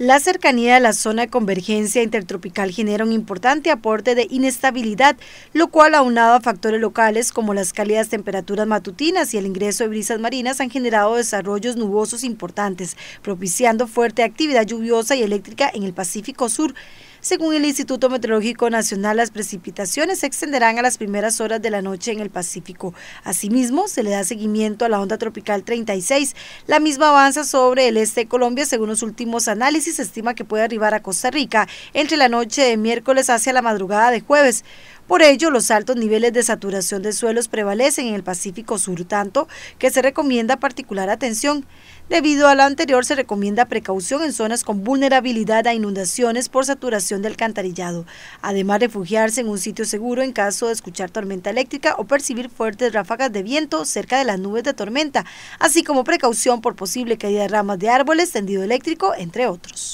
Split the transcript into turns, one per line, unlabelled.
La cercanía a la zona de convergencia intertropical genera un importante aporte de inestabilidad, lo cual aunado a factores locales como las cálidas temperaturas matutinas y el ingreso de brisas marinas han generado desarrollos nubosos importantes, propiciando fuerte actividad lluviosa y eléctrica en el Pacífico Sur. Según el Instituto Meteorológico Nacional, las precipitaciones se extenderán a las primeras horas de la noche en el Pacífico. Asimismo, se le da seguimiento a la onda tropical 36. La misma avanza sobre el este de Colombia. Según los últimos análisis, se estima que puede arribar a Costa Rica entre la noche de miércoles hacia la madrugada de jueves. Por ello, los altos niveles de saturación de suelos prevalecen en el Pacífico Sur, tanto que se recomienda particular atención. Debido a lo anterior, se recomienda precaución en zonas con vulnerabilidad a inundaciones por saturación del alcantarillado, además refugiarse en un sitio seguro en caso de escuchar tormenta eléctrica o percibir fuertes ráfagas de viento cerca de las nubes de tormenta, así como precaución por posible caída de ramas de árboles, tendido eléctrico, entre otros.